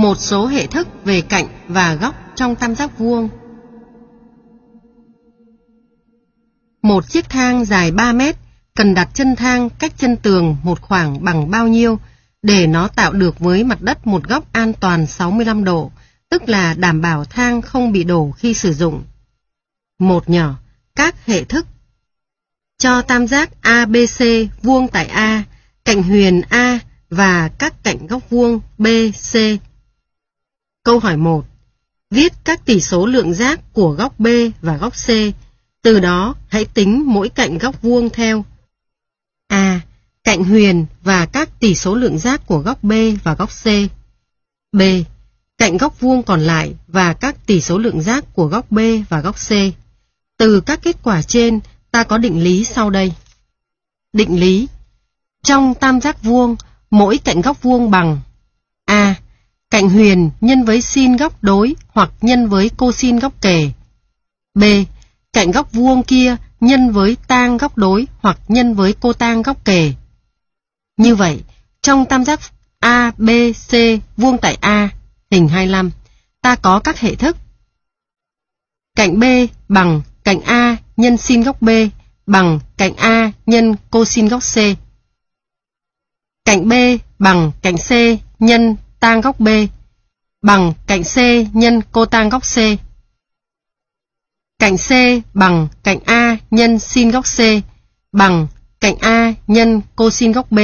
một số hệ thức về cạnh và góc trong tam giác vuông. Một chiếc thang dài 3 mét cần đặt chân thang cách chân tường một khoảng bằng bao nhiêu để nó tạo được với mặt đất một góc an toàn 65 độ, tức là đảm bảo thang không bị đổ khi sử dụng. Một nhỏ, các hệ thức. Cho tam giác ABC vuông tại A, cạnh huyền A và các cạnh góc vuông B, C Câu hỏi 1. Viết các tỉ số lượng giác của góc B và góc C, từ đó hãy tính mỗi cạnh góc vuông theo. A. Cạnh huyền và các tỉ số lượng giác của góc B và góc C. B. Cạnh góc vuông còn lại và các tỉ số lượng giác của góc B và góc C. Từ các kết quả trên, ta có định lý sau đây. Định lý Trong tam giác vuông, mỗi cạnh góc vuông bằng A Cạnh huyền nhân với sin góc đối hoặc nhân với cosin góc kề. B. Cạnh góc vuông kia nhân với tang góc đối hoặc nhân với cô tang góc kề. Như vậy, trong tam giác A, B, C vuông tại A, hình 25, ta có các hệ thức. Cạnh B bằng cạnh A nhân sin góc B bằng cạnh A nhân cosin góc C. Cạnh B bằng cạnh C nhân tang góc B bằng cạnh C nhân cotang góc C. Cạnh C bằng cạnh A nhân sin góc C bằng cạnh A nhân cosin góc B.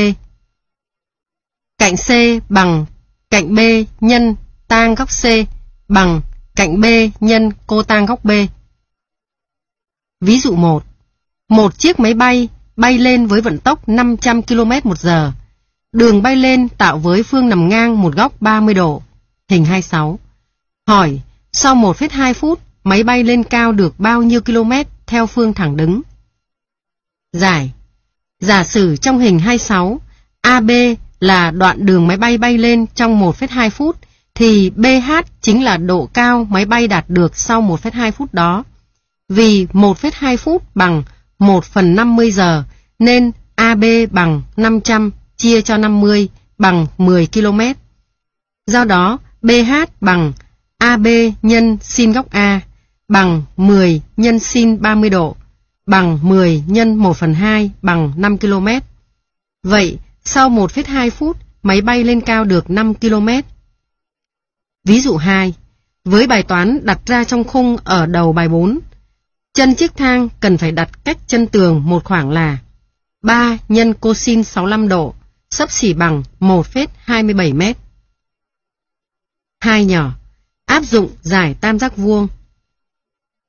Cạnh C bằng cạnh B nhân tang góc C bằng cạnh B nhân cotang góc B. Ví dụ 1. Một chiếc máy bay bay lên với vận tốc 500 km một giờ. Đường bay lên tạo với phương nằm ngang một góc 30 độ. Hình 26. Hỏi, sau 1,2 phút, máy bay lên cao được bao nhiêu km theo phương thẳng đứng? Giải. Giả sử trong hình 26, AB là đoạn đường máy bay bay lên trong 1,2 phút, thì BH chính là độ cao máy bay đạt được sau 1,2 phút đó. Vì 1,2 phút bằng 1 phần 50 giờ, nên AB bằng 500 chia cho 50 bằng 10 km. Do đó, BH bằng AB nhân sin góc A bằng 10 nhân sin 30 độ bằng 10 nhân 1 phần 2 bằng 5 km. Vậy, sau 1,2 phút, máy bay lên cao được 5 km. Ví dụ 2. Với bài toán đặt ra trong khung ở đầu bài 4, chân chiếc thang cần phải đặt cách chân tường một khoảng là 3 nhân cosin 65 độ sấp xỉ bằng 1,27 mét. Hai nhỏ, áp dụng giải tam giác vuông.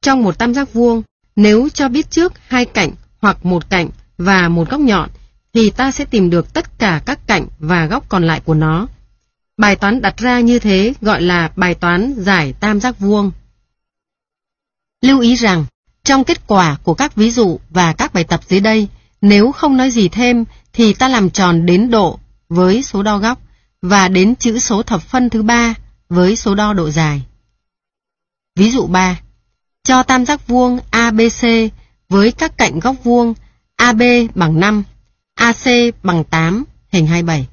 Trong một tam giác vuông, nếu cho biết trước hai cạnh hoặc một cạnh và một góc nhọn thì ta sẽ tìm được tất cả các cạnh và góc còn lại của nó. Bài toán đặt ra như thế gọi là bài toán giải tam giác vuông. Lưu ý rằng, trong kết quả của các ví dụ và các bài tập dưới đây, nếu không nói gì thêm thì ta làm tròn đến độ với số đo góc và đến chữ số thập phân thứ ba với số đo độ dài. Ví dụ 3. Cho tam giác vuông ABC với các cạnh góc vuông AB bằng 5, AC bằng 8, hình 27.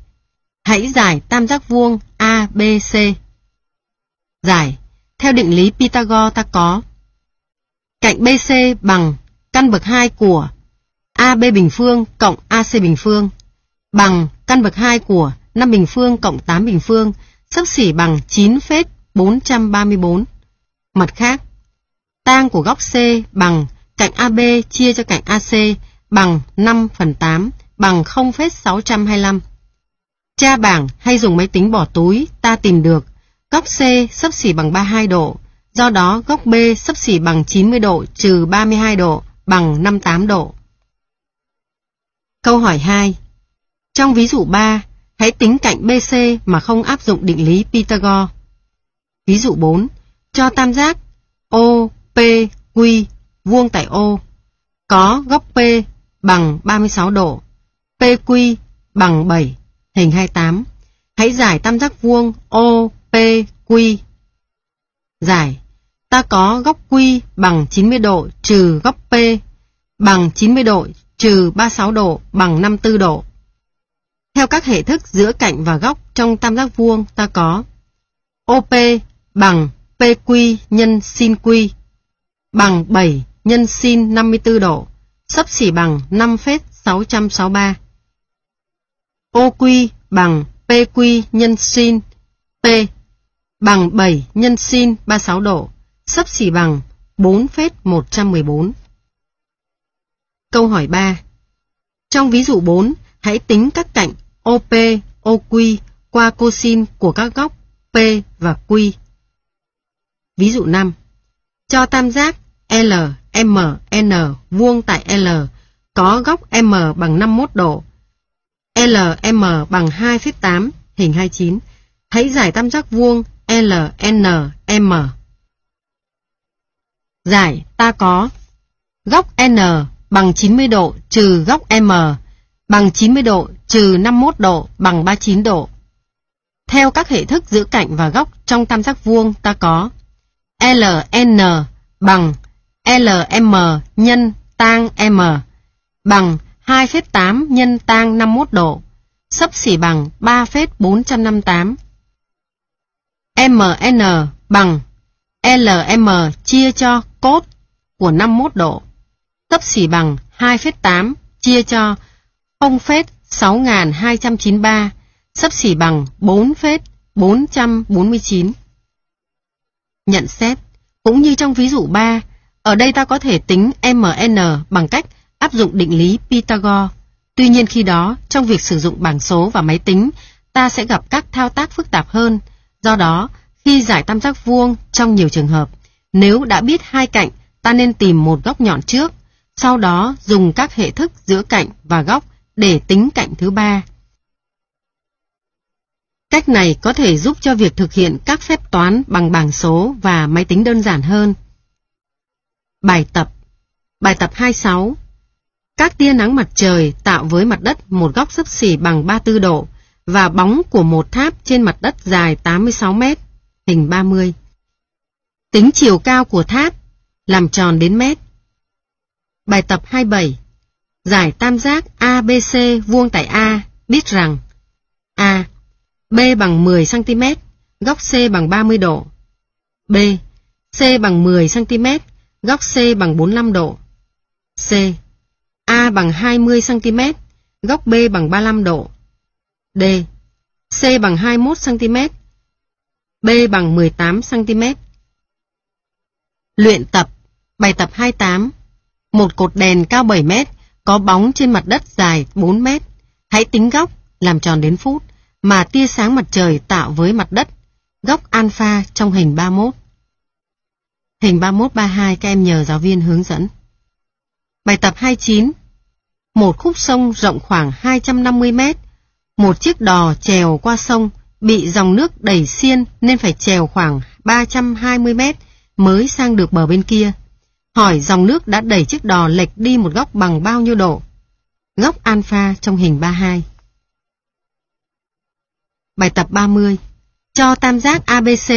Hãy giải tam giác vuông ABC. Giải, theo định lý Pythagore ta có. Cạnh BC bằng căn bậc 2 của AB bình phương cộng AC bình phương bằng căn bậc 2 của 5 bình phương cộng 8 bình phương sấp xỉ bằng 9 phết 434. Mặt khác, tang của góc C bằng cạnh AB chia cho cạnh AC bằng 5 phần 8 bằng 0,625. Tra bảng hay dùng máy tính bỏ túi, ta tìm được góc C sấp xỉ bằng 32 độ, do đó góc B sấp xỉ bằng 90 độ trừ 32 độ bằng 58 độ. Câu hỏi 2 Trong ví dụ 3, hãy tính cạnh BC mà không áp dụng định lý Pythagore. Ví dụ 4, cho tam giác OPQ vuông tại O có góc P bằng 36 độ, PQ bằng 7, hình 28. Hãy giải tam giác vuông OPQ. Giải, ta có góc Q bằng 90 độ trừ góc P bằng 90 độ trừ 36 độ bằng 54 độ. Theo các hệ thức giữa cạnh và góc trong tam giác vuông ta có OP bằng PQ nhân sin Q bằng 7 nhân sin 54 độ, sấp xỉ bằng 5,663. OQ bằng PQ nhân sin P bằng 7 nhân sin 36 độ, sấp xỉ bằng 4,114. Câu hỏi 3 Trong ví dụ 4, hãy tính các cạnh OP, OQ qua cosin của các góc P và Q. Ví dụ 5 Cho tam giác L, M, N vuông tại L có góc M bằng 51 độ, LM bằng 2,8 hình 29. Hãy giải tam giác vuông LNM. Giải ta có góc N bằng 90 độ trừ góc M bằng 90 độ trừ 51 độ bằng 39 độ. Theo các hệ thức giữa cạnh và góc trong tam giác vuông ta có LN bằng LM nhân tang M bằng 2 phép 8 nhân tang 51 độ, sấp xỉ bằng 3 phép 458. MN bằng LM chia cho cốt của 51 độ tấp xỉ bằng 2,8 chia cho 0,6293 sấp xỉ bằng 4,449. Nhận xét, cũng như trong ví dụ 3, ở đây ta có thể tính MN bằng cách áp dụng định lý Pythagore. Tuy nhiên khi đó, trong việc sử dụng bảng số và máy tính, ta sẽ gặp các thao tác phức tạp hơn. Do đó, khi giải tam giác vuông trong nhiều trường hợp, nếu đã biết hai cạnh, ta nên tìm một góc nhọn trước sau đó dùng các hệ thức giữa cạnh và góc để tính cạnh thứ ba. Cách này có thể giúp cho việc thực hiện các phép toán bằng bảng số và máy tính đơn giản hơn. Bài tập Bài tập 26 Các tia nắng mặt trời tạo với mặt đất một góc sấp xỉ bằng 34 độ và bóng của một tháp trên mặt đất dài 86 mét, hình 30. Tính chiều cao của tháp, làm tròn đến mét. Bài tập 27 Giải tam giác ABC vuông tại A biết rằng A. B bằng 10cm, góc C bằng 30 độ B. C bằng 10cm, góc C bằng 45 độ C. A bằng 20cm, góc B bằng 35 độ D. C bằng 21cm, B bằng 18cm Luyện tập Bài tập 28 một cột đèn cao 7 mét, có bóng trên mặt đất dài 4 mét. Hãy tính góc, làm tròn đến phút, mà tia sáng mặt trời tạo với mặt đất, góc alpha trong hình 31. Hình 31-32 các em nhờ giáo viên hướng dẫn. Bài tập 29 Một khúc sông rộng khoảng 250 mét, một chiếc đò trèo qua sông bị dòng nước đẩy xiên nên phải trèo khoảng 320 mét mới sang được bờ bên kia hỏi dòng nước đã đẩy chiếc đò lệch đi một góc bằng bao nhiêu độ. Góc alpha trong hình 32. Bài tập 30. Cho tam giác ABC,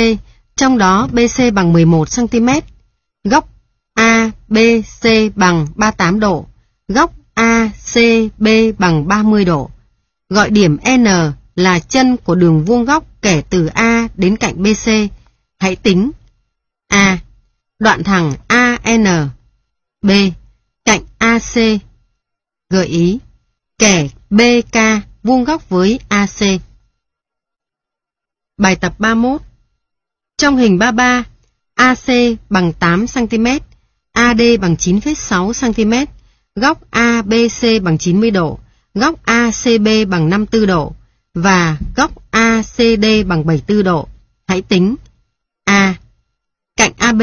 trong đó BC bằng 11cm, góc ABC bằng 38 độ, góc ACB bằng 30 độ. Gọi điểm N là chân của đường vuông góc kể từ A đến cạnh BC. Hãy tính A. Đoạn thẳng A N B cạnh AC Gợi ý Kẻ BK vuông góc với AC Bài tập 31 Trong hình 33 AC bằng 8cm AD bằng 9,6cm Góc ABC bằng 90 độ Góc ACB bằng 54 độ Và góc ACD bằng 74 độ Hãy tính A. Cạnh AB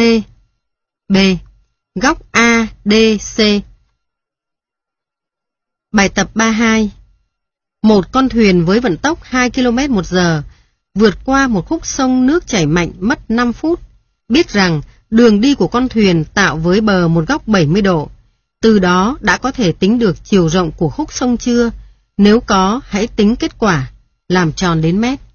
B. Góc A, D, C Bài tập 32 Một con thuyền với vận tốc 2 km một giờ vượt qua một khúc sông nước chảy mạnh mất 5 phút. Biết rằng đường đi của con thuyền tạo với bờ một góc 70 độ. Từ đó đã có thể tính được chiều rộng của khúc sông chưa? Nếu có, hãy tính kết quả, làm tròn đến mét.